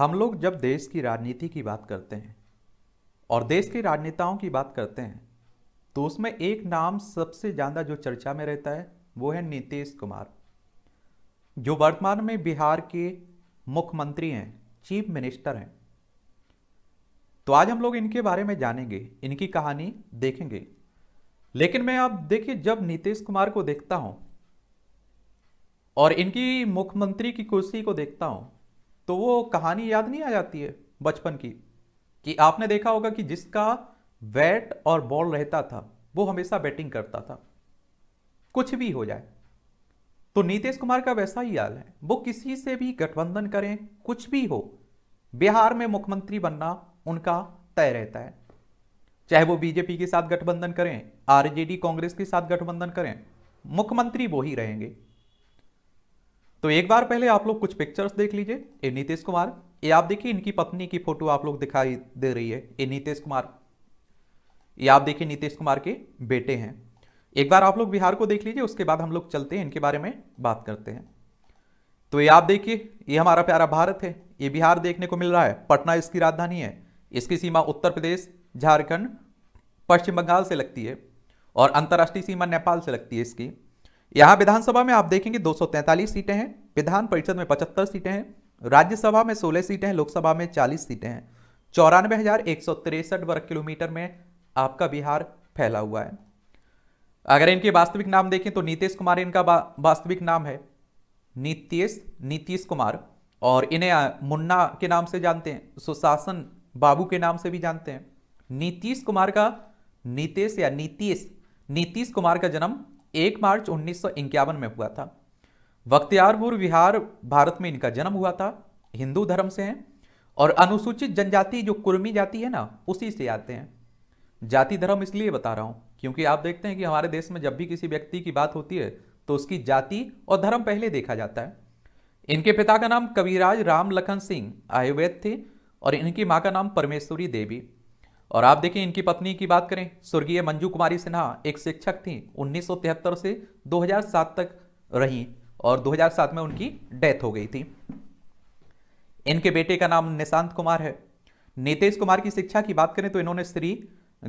हम लोग जब देश की राजनीति की बात करते हैं और देश के राजनेताओं की बात करते हैं तो उसमें एक नाम सबसे ज़्यादा जो चर्चा में रहता है वो है नीतीश कुमार जो वर्तमान में बिहार के मुख्यमंत्री हैं चीफ मिनिस्टर हैं तो आज हम लोग इनके बारे में जानेंगे इनकी कहानी देखेंगे लेकिन मैं आप देखिए जब नीतीश कुमार को देखता हूं और इनकी मुख्यमंत्री की कुर्सी को देखता हूं तो वो कहानी याद नहीं आ जाती है बचपन की कि आपने देखा होगा कि जिसका बैट और बॉल रहता था वो हमेशा बैटिंग करता था कुछ भी हो जाए तो नीतीश कुमार का वैसा ही हाल है वो किसी से भी गठबंधन करें कुछ भी हो बिहार में मुख्यमंत्री बनना उनका तय रहता है चाहे वो बीजेपी के साथ गठबंधन करें आरजेडी कांग्रेस के साथ गठबंधन करें मुख्यमंत्री वो ही रहेंगे तो एक बार पहले आप लोग कुछ पिक्चर्स देख लीजिए ये नीतीश कुमार ये आप देखिए इनकी पत्नी की फोटो आप लोग दिखाई दे रही है ये नीतीश कुमार ये आप देखिए नीतीश कुमार के बेटे हैं एक बार आप लोग बिहार को देख लीजिए उसके बाद हम लोग चलते हैं इनके बारे में बात करते हैं तो ये आप देखिए ये हमारा प्यारा भारत है ये बिहार देखने को मिल रहा है पटना इसकी राजधानी है इसकी सीमा उत्तर प्रदेश झारखंड पश्चिम बंगाल से लगती है और अंतर्राष्ट्रीय सीमा नेपाल से लगती है इसकी यहां विधानसभा में आप देखेंगे 243 सीटें हैं विधान परिषद में 75 सीटें हैं राज्यसभा में 16 सीटें हैं लोकसभा में 40 सीटें हैं चौरानवे वर्ग किलोमीटर में आपका बिहार फैला हुआ है अगर इनके वास्तविक नाम देखें तो नीतीश कुमार इनका वास्तविक नाम है नीतीश नीतीश कुमार और इन्हें मुन्ना के नाम से जानते हैं सुशासन बाबू के नाम से भी जानते हैं नीतीश कुमार का नीतीश या नीतीश नीतीश कुमार का जन्म एक मार्च उन्नीस में हुआ था बख्तियारपुर बिहार भारत में इनका जन्म हुआ था हिंदू धर्म से हैं और अनुसूचित जनजाति जो कुर्मी जाति है ना उसी से आते हैं जाति धर्म इसलिए बता रहा हूँ क्योंकि आप देखते हैं कि हमारे देश में जब भी किसी व्यक्ति की बात होती है तो उसकी जाति और धर्म पहले देखा जाता है इनके पिता का नाम कविराज राम लखन सिंह आयुर्वेद थे और इनकी माँ का नाम परमेश्वरी देवी और आप देखें इनकी पत्नी की बात करें स्वर्गीय मंजू कुमारी सिन्हा एक शिक्षक थी 1973 से 2007 तक रहीं और 2007 में उनकी डेथ हो गई थी इनके बेटे का नाम निशांत कुमार है नितेश कुमार की शिक्षा की बात करें तो इन्होंने श्री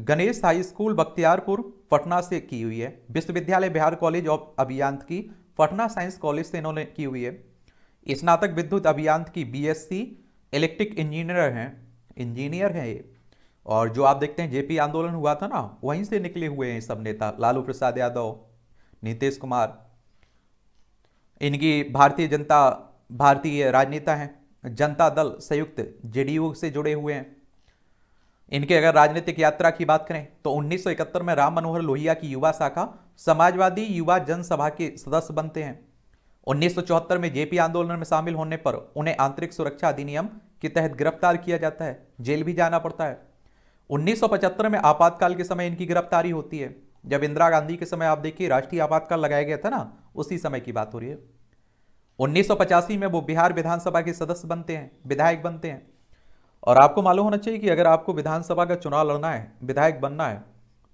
गणेश हाई स्कूल बख्तियारपुर पटना से की हुई है विश्वविद्यालय बिहार कॉलेज ऑफ की पटना साइंस कॉलेज से इन्होंने की हुई है स्नातक विद्युत की बीएससी इलेक्ट्रिक इंजीनियर हैं इंजीनियर हैं ये और जो आप देखते हैं जेपी आंदोलन हुआ था ना वहीं से निकले हुए हैं सब नेता लालू प्रसाद यादव नीतीश कुमार इनकी भारतीय जनता भारतीय राजनेता हैं जनता दल संयुक्त जेडीयू से जुड़े हुए हैं इनके अगर राजनीतिक यात्रा की बात करें तो 1971 में राम मनोहर लोहिया की युवा शाखा समाजवादी युवा जनसभा के सदस्य बनते हैं 1974 में जेपी आंदोलन में शामिल होने पर उन्हें आंतरिक सुरक्षा अधिनियम के तहत गिरफ्तार किया जाता है जेल भी जाना पड़ता है 1975 में आपातकाल के समय इनकी गिरफ्तारी होती है जब इंदिरा गांधी के समय आप देखिए राष्ट्रीय आपातकाल लगाया गया था ना उसी समय की बात हो रही है उन्नीस में वो बिहार विधानसभा के सदस्य बनते हैं विधायक बनते हैं और आपको मालूम होना चाहिए कि अगर आपको विधानसभा का चुनाव लड़ना है विधायक बनना है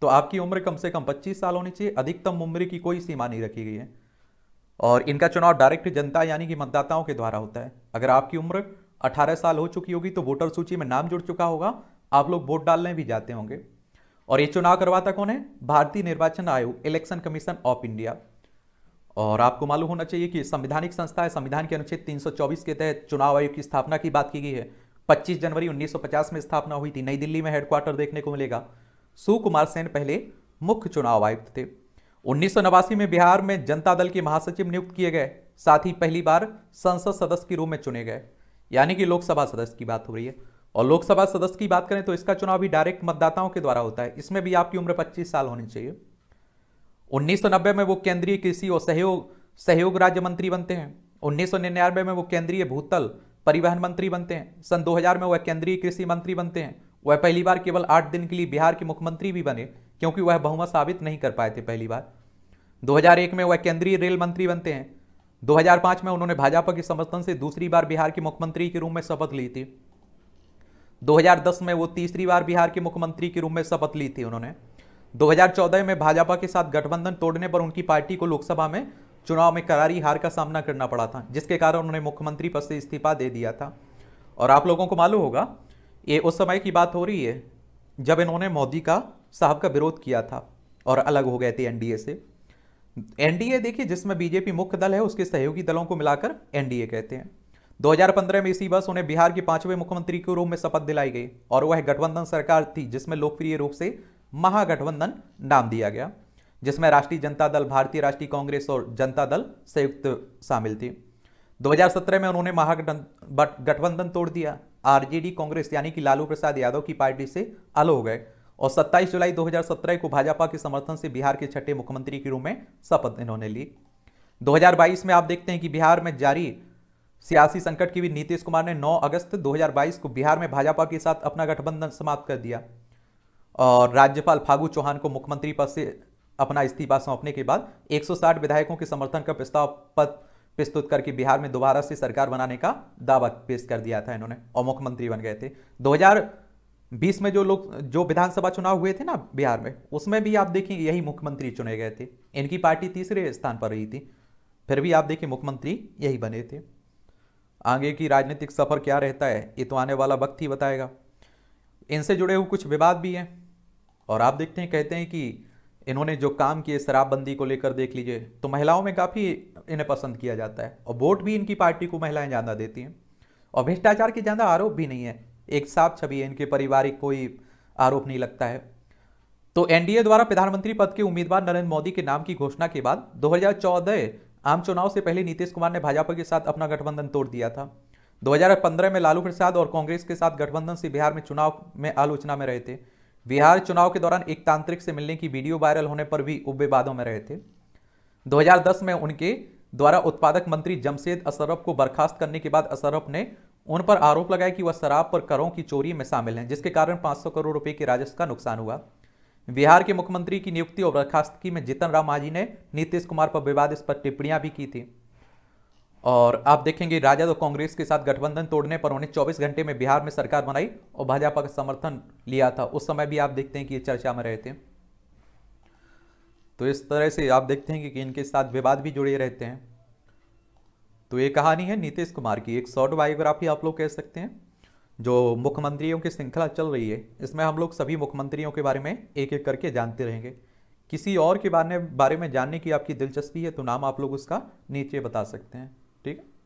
तो आपकी उम्र कम से कम 25 साल होनी चाहिए अधिकतम उम्र की कोई सीमा नहीं रखी गई है और इनका चुनाव डायरेक्ट जनता यानी कि मतदाताओं के द्वारा होता है अगर आपकी उम्र 18 साल हो चुकी होगी तो वोटर सूची में नाम जुड़ चुका होगा आप लोग वोट डालने भी जाते होंगे और ये चुनाव करवाता कौन है भारतीय निर्वाचन आयोग इलेक्शन कमीशन ऑफ इंडिया और आपको मालूम होना चाहिए कि संविधानिक संस्था है संविधान के अनुच्छेद 324 के तहत चुनाव आयोग की स्थापना की बात की गई है 25 जनवरी 1950 में स्थापना हुई थी नई दिल्ली में हेडक्वार्टर देखने को मिलेगा सुकुमार सेन पहले मुख्य चुनाव आयुक्त थे उन्नीस में बिहार में जनता दल के महासचिव नियुक्त किए गए साथ ही पहली बार संसद सदस्य के रूप में चुने गए यानी कि लोकसभा सदस्य की बात हो रही है और लोकसभा सदस्य की बात करें तो इसका चुनाव भी डायरेक्ट मतदाताओं के द्वारा होता है इसमें भी आपकी उम्र 25 साल होनी चाहिए 1990 में वो केंद्रीय कृषि और सहयोग सहयोग राज्य मंत्री बनते हैं 1999 में वो केंद्रीय भूतल परिवहन मंत्री बनते हैं सन 2000 में वह केंद्रीय कृषि मंत्री बनते हैं वह पहली बार केवल आठ दिन के लिए बिहार के मुख्यमंत्री भी बने क्योंकि वह बहुमत साबित नहीं कर पाए थे पहली बार 2001 में वह केंद्रीय रेल मंत्री बनते हैं 2005 में उन्होंने भाजपा के समर्थन से दूसरी बार बिहार के मुख्यमंत्री के रूप में शपथ ली थी 2010 में वो तीसरी बार बिहार के मुख्यमंत्री के रूप में शपथ ली थी उन्होंने 2014 में भाजपा के साथ गठबंधन तोड़ने पर उनकी पार्टी को लोकसभा में चुनाव में करारी हार का सामना करना पड़ा था जिसके कारण उन्होंने मुख्यमंत्री पद से इस्तीफा दे दिया था और आप लोगों को मालूम होगा ये उस समय की बात हो रही है जब इन्होंने मोदी का साहब का विरोध किया था और अलग हो गए थे एनडीए से एनडीए देखिए जिसमें बीजेपी मुख्य दल है उसके सहयोगी दलों को मिलाकर एनडीए कहते हैं 2015 में इसी बस उन्हें बिहार के पांचवें मुख्यमंत्री के रूप में शपथ दिलाई गई और वह गठबंधन सरकार थी जिसमें लोकप्रिय रूप से महागठबंधन नाम दिया गया जिसमें राष्ट्रीय जनता दल भारतीय राष्ट्रीय कांग्रेस और जनता दल संयुक्त शामिल थी 2017 में उन्होंने महागठबंधन तोड़ दिया आरजेडी कांग्रेस यानी कि लालू प्रसाद यादव की पार्टी से अलग हो गए और 27 जुलाई 2017 को भाजपा के समर्थन से बिहार के छठे मुख्यमंत्री के रूप में शपथ इन्होंने ली 2022 में आप देखते हैं कि बिहार में जारी सियासी संकट की भी नीतीश कुमार ने 9 अगस्त 2022 को बिहार में भाजपा के साथ अपना गठबंधन समाप्त कर दिया और राज्यपाल फागू चौहान को मुख्यमंत्री पद से अपना इस्तीफा सौंपने के बाद 160 विधायकों के समर्थन का प्रस्ताव पद प्रस्तुत करके बिहार में दोबारा से सरकार बनाने का दावा पेश कर दिया था इन्होंने और मुख्यमंत्री बन गए थे दो में जो लोग जो विधानसभा चुनाव हुए थे ना बिहार में उसमें भी आप देखें यही मुख्यमंत्री चुने गए थे इनकी पार्टी तीसरे स्थान पर रही थी फिर भी आप देखिए मुख्यमंत्री यही बने थे आगे की राजनीतिक सफ़र क्या रहता है ये तो आने वाला वक्त ही बताएगा इनसे जुड़े हुए कुछ विवाद भी हैं और आप देखते हैं कहते हैं कि इन्होंने जो काम किए शराबबंदी को लेकर देख लीजिए तो महिलाओं में काफ़ी इन्हें पसंद किया जाता है और वोट भी इनकी पार्टी को महिलाएं ज़्यादा देती हैं और भ्रष्टाचार के ज़्यादा आरोप भी नहीं है एक साफ छवि है इनके पारिवारिक कोई आरोप नहीं लगता है तो एनडीए द्वारा प्रधानमंत्री पद के उम्मीदवार नरेंद्र मोदी के नाम की घोषणा के बाद दो आम चुनाव से पहले नीतीश कुमार ने भाजपा के साथ अपना गठबंधन तोड़ दिया था 2015 में लालू प्रसाद और कांग्रेस के साथ गठबंधन से बिहार में चुनाव में आलोचना में रहे थे बिहार चुनाव के दौरान एक तांत्रिक से मिलने की वीडियो वायरल होने पर भी उपविवादों में रहे थे 2010 में उनके द्वारा उत्पादक मंत्री जमशेद अशरफ को बर्खास्त करने के बाद अशरफ ने उन पर आरोप लगाया कि वह शराब पर करों की चोरी में शामिल हैं जिसके कारण पाँच करोड़ रुपए के राजस्व का नुकसान हुआ बिहार के मुख्यमंत्री की नियुक्ति और बर्खास्तगी में जीतन राम मांझी ने नीतीश कुमार पर विवाद इस पर टिप्पणियां भी की थी और आप देखेंगे राजद और तो कांग्रेस के साथ गठबंधन तोड़ने पर उन्हें 24 घंटे में बिहार में सरकार बनाई और भाजपा का समर्थन लिया था उस समय भी आप देखते हैं कि ये चर्चा में रहते हैं तो इस तरह से आप देखते हैं कि इनके साथ विवाद भी जुड़े रहते हैं तो ये कहानी है नीतीश कुमार की एक शॉर्ट बायोग्राफी आप लोग कह सकते हैं जो मुख्यमंत्रियों की श्रृंखला चल रही है इसमें हम लोग सभी मुख्यमंत्रियों के बारे में एक एक करके जानते रहेंगे किसी और के बारे में बारे में जानने की आपकी दिलचस्पी है तो नाम आप लोग उसका नीचे बता सकते हैं ठीक है